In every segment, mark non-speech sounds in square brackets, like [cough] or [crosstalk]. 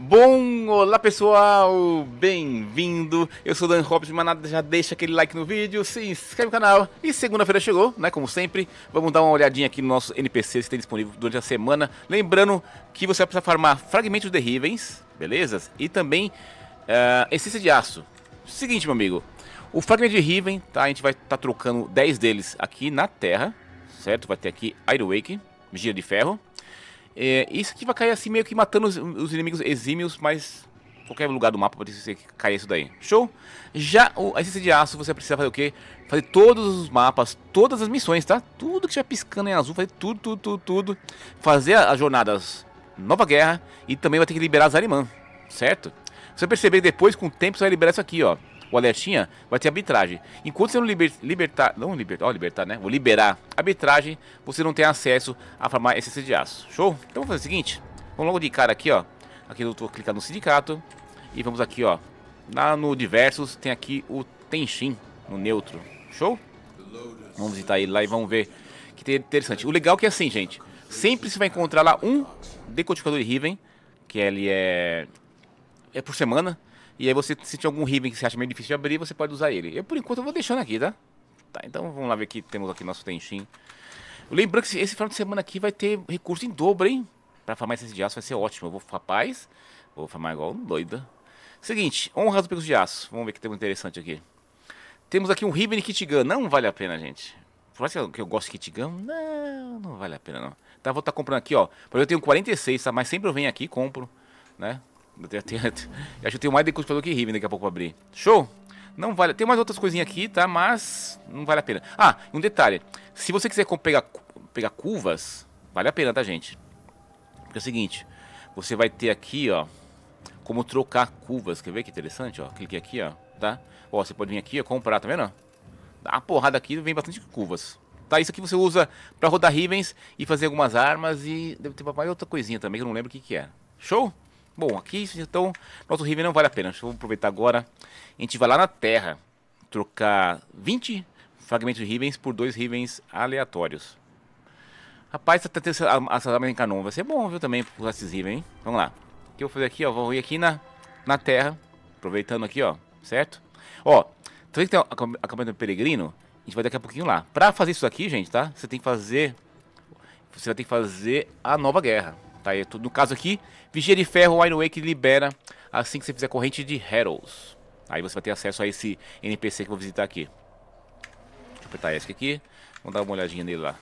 Bom, olá pessoal, bem-vindo. Eu sou Dan Robson, mas nada, já deixa aquele like no vídeo, se inscreve no canal. E segunda-feira chegou, né, como sempre. Vamos dar uma olhadinha aqui no nosso NPC que tem disponível durante a semana. Lembrando que você vai precisar farmar fragmentos de Rivens, belezas? E também uh, essência de aço. Seguinte, meu amigo, o fragmento de Riven, tá? A gente vai estar tá trocando 10 deles aqui na Terra, certo? Vai ter aqui Iron Wake, de Ferro. É, isso aqui vai cair assim, meio que matando os, os inimigos exímios, mas qualquer lugar do mapa pode ser que caia isso daí. Show? Já o, a essência de aço, você precisa fazer o quê? Fazer todos os mapas, todas as missões, tá? Tudo que estiver piscando em azul, fazer tudo, tudo, tudo, tudo. Fazer as jornadas Nova Guerra e também vai ter que liberar Zarimã, certo? Você vai perceber depois, com o tempo, você vai liberar isso aqui, ó o alertinha, vai ter arbitragem. Enquanto você não liber, libertar, não libertar, libertar, né? Vou liberar arbitragem, você não tem acesso a farmar SSC de aço. Show? Então vamos fazer o seguinte, vamos logo de cara aqui, ó. Aqui eu vou clicar no sindicato e vamos aqui, ó. Lá no diversos tem aqui o Tenshin, no neutro. Show? Vamos visitar ele lá e vamos ver que tem interessante. O legal é que é assim, gente. Sempre você vai encontrar lá um decodificador de Riven, que ele é é por semana. E aí você sentir algum ribbon que você acha meio difícil de abrir, você pode usar ele. Eu, por enquanto, vou deixando aqui, tá? Tá, então vamos lá ver que Temos aqui nosso tenchin. Lembrando que esse final de semana aqui vai ter recurso em dobro, hein? Pra farmar essência de aço vai ser ótimo. Eu vou, rapaz, vou farmar igual doida. Seguinte, honra do picos de aço. Vamos ver que tem um interessante aqui. Temos aqui um ribbon Kitigan. Não vale a pena, gente. Por mais que eu gosto de Kitigan, não, não vale a pena, não. Tá, vou estar tá comprando aqui, ó. Eu tenho 46, tá? Mas sempre eu venho aqui e compro, né? [laughs] Eu, tenho, eu acho que tenho mais decodificador que Riven daqui a pouco pra abrir. Show! Não vale. Tem mais outras coisinhas aqui, tá? Mas não vale a pena. Ah, um detalhe. Se você quiser pegar, pegar curvas, vale a pena, tá, gente? Porque é o seguinte. Você vai ter aqui, ó. Como trocar curvas. Quer ver que interessante, ó? Clique aqui, ó. Tá? Ó, você pode vir aqui, ó, comprar, tá vendo? Dá uma porrada aqui, vem bastante curvas. Tá, isso aqui você usa pra rodar Rivens e fazer algumas armas e deve ter uma outra coisinha também que eu não lembro o que que é. Show? Bom, aqui então nosso river não vale a pena. Deixa eu aproveitar agora. A gente vai lá na terra trocar 20 fragmentos de rivens por dois rivens aleatórios. Rapaz, essa, essa arma em canon vai ser bom, viu, também, usar esses rivens, hein? Vamos lá. O que eu vou fazer aqui, ó, vou ir aqui na, na terra, aproveitando aqui, ó, certo? Ó, então que tem a campanha do peregrino, a gente vai daqui a pouquinho lá. Pra fazer isso aqui, gente, tá? Você tem que fazer... Você vai ter que fazer a nova guerra. Tá aí, no caso aqui, Vigia de Ferro, Wine Wake libera assim que você fizer corrente de Heralds. Aí você vai ter acesso a esse NPC que eu vou visitar aqui. Deixa eu apertar esse aqui. Vamos dar uma olhadinha nele lá.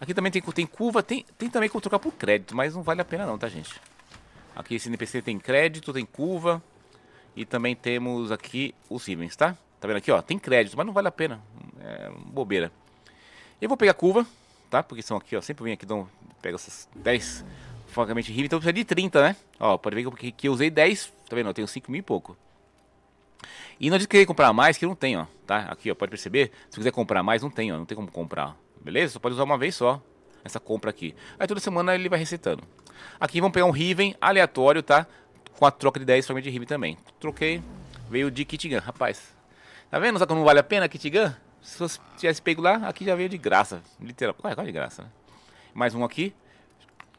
Aqui também tem, tem curva, tem, tem também como trocar por crédito, mas não vale a pena não, tá gente? Aqui esse NPC tem crédito, tem curva. E também temos aqui os itens, tá? Tá vendo aqui, ó? Tem crédito, mas não vale a pena. É bobeira. Eu vou pegar curva, tá? Porque são aqui, ó. Sempre vem aqui, dão, pega essas 10 francamente horríveis, então precisa de 30, né? Ó, pode ver que, que eu usei 10, tá vendo? Eu tenho 5 mil e pouco. E não diz que querer comprar mais, que não tem, ó, tá? Aqui, ó, pode perceber, se quiser comprar mais, não tem, ó, não tem como comprar, beleza? Só pode usar uma vez só, essa compra aqui. Aí toda semana ele vai resetando. Aqui vamos pegar um Riven aleatório, tá? Com a troca de 10 fragmentos de Riven também. Troquei, veio de Kitigan, rapaz. Tá vendo só que não vale a pena Kitigan? Se você tivesse pego lá, aqui já veio de graça, literal. Qual é, qual é de graça, né? Mais um aqui.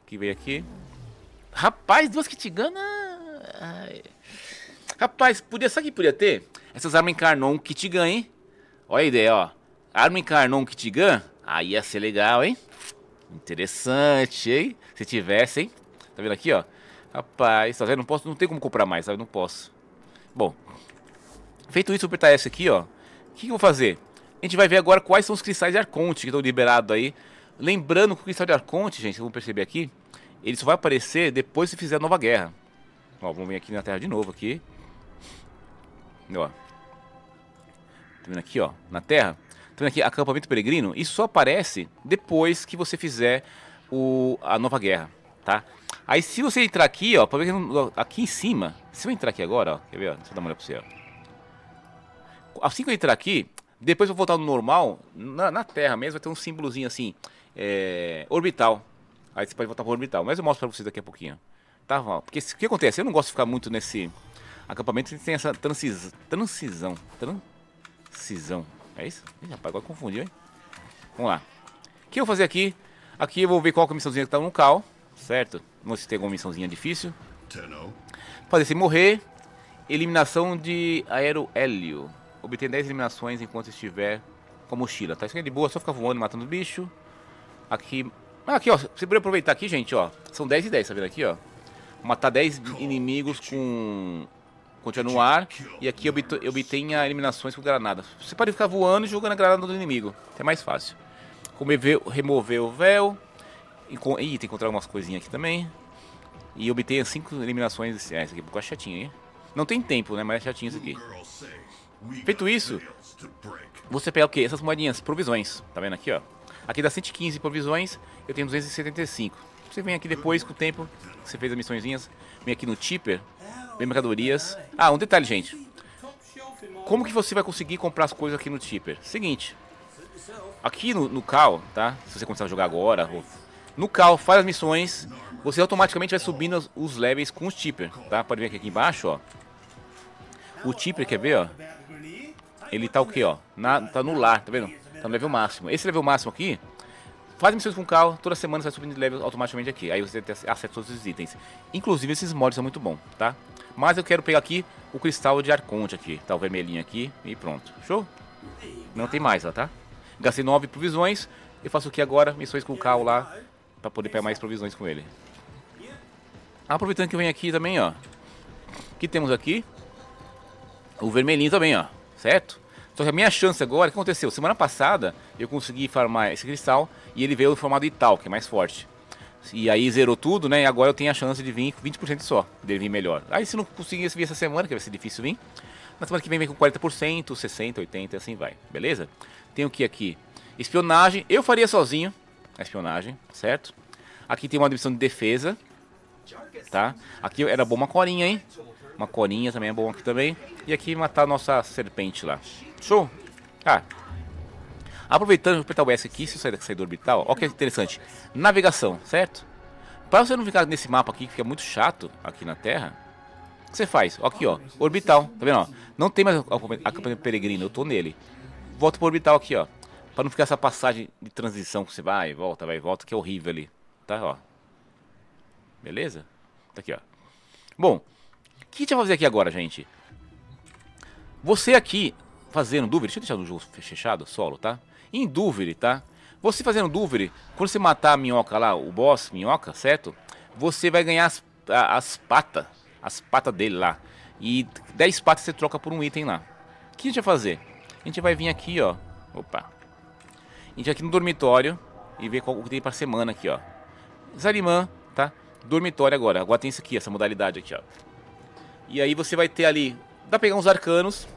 Que veio aqui. Rapaz, duas kitiganas. Rapaz, podia, sabe que podia ter? Essas armas encarnou kit gun, hein? Olha a ideia, ó. Arma encarnou kit gun. Aí ia ser legal, hein? Interessante, hein? Se tivesse, hein? Tá vendo aqui, ó? Rapaz, tá vendo? Não, posso, não tem como comprar mais, sabe? Não posso. Bom, feito isso, apertar essa aqui, ó. O que, que eu vou fazer? A gente vai ver agora quais são os cristais de Arconte que estão liberados aí Lembrando que o cristal de Arconte, gente, vocês vão perceber aqui, ele só vai aparecer depois se fizer a nova guerra. Ó, vamos vir aqui na Terra de novo aqui. Ó. Tá vendo aqui, ó, na Terra? Tá vendo aqui, acampamento peregrino? Isso só aparece depois que você fizer o, a nova guerra, tá? Aí se você entrar aqui, ó, pra ver aqui em cima, se eu entrar aqui agora, ó, quer ver, ó, deixa eu dar uma olhada pra você, ó. Assim que eu entrar aqui, depois eu voltar no normal, na, na Terra mesmo vai ter um símbolozinho assim, é, orbital. Aí você pode voltar para orbital. Mas eu mostro para vocês daqui a pouquinho. Tá, bom? Porque o que acontece? Eu não gosto de ficar muito nesse acampamento. A tem essa transis, transição. Transição. É isso? Ih, rapaz, agora confundiu, hein? Vamos lá. O que eu vou fazer aqui? Aqui eu vou ver qual é a missãozinha que tá no cal, certo? Não sei se tem alguma missãozinha difícil. Fazer se morrer. Eliminação de aero-hélio. Obter 10 eliminações enquanto estiver com a mochila, tá? Isso aqui é de boa, só ficar voando, matando bicho. Aqui. aqui, ó. você pode aproveitar aqui, gente, ó. São 10 e 10, tá vendo aqui, ó? Matar 10 inimigos com. continuar no ar. E aqui obtenha obtenho eliminações com granada. Você pode ficar voando e jogando a granada do inimigo. É mais fácil. Comever, remover o véu. Encon Ih, tem que encontrar algumas coisinhas aqui também. E obtenha 5 eliminações. É, ah, isso aqui é um pouco chatinho, hein? Não tem tempo, né? Mas é chatinho isso aqui. Feito isso, você pega o quê? Essas moedinhas, provisões. Tá vendo aqui, ó? Aqui dá 115 provisões, eu tenho 275. Você vem aqui depois, com o tempo, você fez as missõezinhas, vem aqui no tipper, vem mercadorias. Ah, um detalhe, gente. Como que você vai conseguir comprar as coisas aqui no tipper? Seguinte, aqui no, no Cal, tá? Se você começar a jogar agora, ou... no Cal, faz as missões, você automaticamente vai subindo os, os levels com o tipper, tá? Pode ver aqui embaixo, ó. O tipper, quer ver, ó? Ele tá o quê, ó? Na, tá no lar, tá vendo? Então, no level máximo. Esse level máximo aqui, faz missões com o carro, toda semana você vai subindo de level automaticamente aqui. Aí você tem todos os itens. Inclusive esses mods são muito bons, tá? Mas eu quero pegar aqui o cristal de Arconte aqui, tá? O vermelhinho aqui e pronto. Show? Não tem mais lá, tá? Gastei 9 provisões. Eu faço o que agora? Missões com o carro lá, pra poder pegar mais provisões com ele. Aproveitando que eu venho aqui também, ó. que temos aqui? O vermelhinho também, ó. Certo? Só que a minha chance agora, o que aconteceu? Semana passada eu consegui farmar esse cristal e ele veio no formato de tal, que é mais forte. E aí zerou tudo, né? E agora eu tenho a chance de vir 20% só, de vir melhor. Aí se não conseguir vir essa semana, que vai ser difícil vir, na semana que vem vem com 40%, 60%, 80% assim vai, beleza? Tem o que aqui? Espionagem, eu faria sozinho a espionagem, certo? Aqui tem uma missão de defesa, tá? Aqui era bom uma corinha, hein? Uma corinha também é bom aqui também. E aqui matar a nossa serpente lá. Show? Ah. Aproveitando, vou apertar o S aqui, se eu sair do orbital. Olha que interessante. Navegação, certo? Para você não ficar nesse mapa aqui, que fica muito chato aqui na Terra, o que você faz? Ó, aqui, ó. Orbital. Tá vendo? Ó? Não tem mais a campanha peregrino, eu tô nele. Volto pro orbital aqui, ó. Pra não ficar essa passagem de transição que você vai, volta, vai, volta, que é horrível ali. Tá, ó. Beleza? Tá aqui, ó. Bom, o que a gente vai fazer aqui agora, gente? Você aqui fazendo dúvida, deixa eu deixar no jogo fechado, solo, tá? Em dúvida, tá? Você fazendo dúvida, quando você matar a minhoca lá, o boss minhoca, certo? Você vai ganhar as, as patas, as patas dele lá. E 10 patas você troca por um item lá. O que a gente vai fazer? A gente vai vir aqui, ó. Opa. A gente vai aqui no dormitório e ver qual, o que tem pra semana aqui, ó. Zariman, tá? Dormitório agora. Agora tem isso aqui, essa modalidade aqui, ó. E aí você vai ter ali. Dá pra pegar uns arcanos.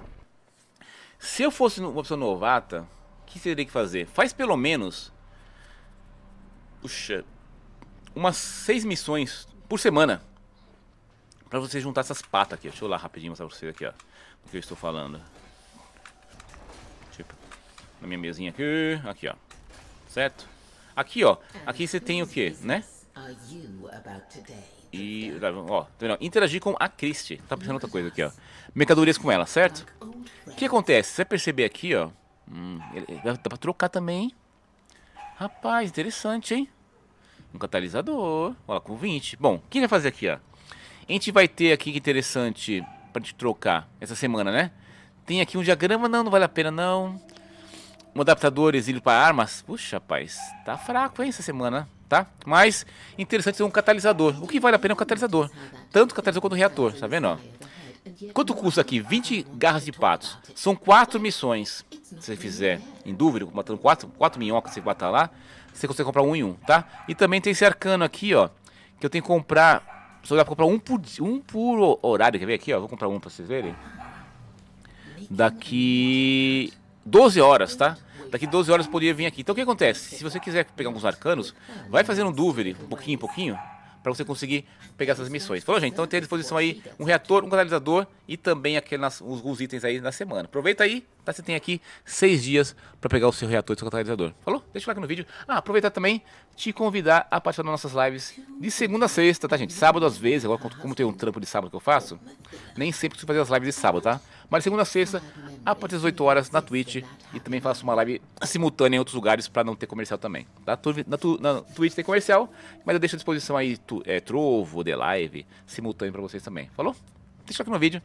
Se eu fosse uma pessoa novata, o que você teria que fazer? Faz pelo menos. Puxa. Umas seis missões por semana. Pra você juntar essas patas aqui. Deixa eu lá rapidinho mostrar pra você aqui, ó. o que eu estou falando. Tipo, na minha mesinha aqui. Aqui, ó. Certo? Aqui, ó. Aqui você tem o que, né? Are you about today? E. Tá ó, tá vendo? Interagir com a Christie. Tá pensando outra coisa aqui, ó. Mercadorias com ela, certo? O que acontece? Você perceber aqui, ó. Hum, dá pra trocar também, hein? Rapaz, interessante, hein? Um catalisador. ó com 20. Bom, o que a gente vai fazer aqui, ó? A gente vai ter aqui, que interessante, pra gente trocar essa semana, né? Tem aqui um diagrama, não, não vale a pena, não. Um adaptador exílio para armas. Puxa, rapaz, tá fraco, hein, essa semana tá? Mas interessante é um catalisador. O que vale a pena é um catalisador. Tanto catalisador quanto reator, tá vendo? Quanto custa aqui? 20 garras de patos. São quatro missões. Se você fizer em dúvida, matando quatro, quatro minhocas, você matar lá, você consegue comprar um em um, tá? E também tem esse arcano aqui, ó, que eu tenho que comprar... Só dá pra comprar um por, um por horário, quer ver aqui, ó? Vou comprar um pra vocês verem. Daqui 12 horas, tá? Daqui 12 horas poderia vir aqui. Então o que acontece? Se você quiser pegar alguns arcanos, vai fazendo um dúvida, um pouquinho em pouquinho, para você conseguir pegar essas missões. Falou, gente? Então tem à disposição aí um reator, um catalisador e também aqueles, alguns itens aí na semana. Aproveita aí, tá? Você tem aqui seis dias para pegar o seu reator do seu catalisador. Falou? Deixa o like no vídeo. Ah, aproveitar também te convidar a participar das nossas lives de segunda a sexta, tá, gente? Sábado às vezes, agora como tem um trampo de sábado que eu faço, nem sempre preciso fazer as lives de sábado, tá? Mas de segunda a sexta, a partir das 8 horas na Twitch e também faço uma live simultânea em outros lugares para não ter comercial também. Tá? Na, tu, na Twitch tem comercial, mas eu deixo à disposição aí tu, é, Trovo, The Live, simultâneo para vocês também. Falou? Deixa like no vídeo.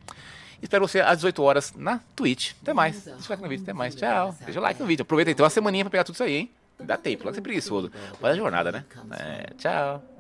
Espero você às 18 horas na Twitch. Até mais. Se like no vídeo. Até mais. Tchau. Deixa o like no vídeo. Aproveita então a semaninha pra pegar tudo isso aí, hein? Dá tempo. Lá é sempre preguiçoso. Faz a jornada, né? É, tchau.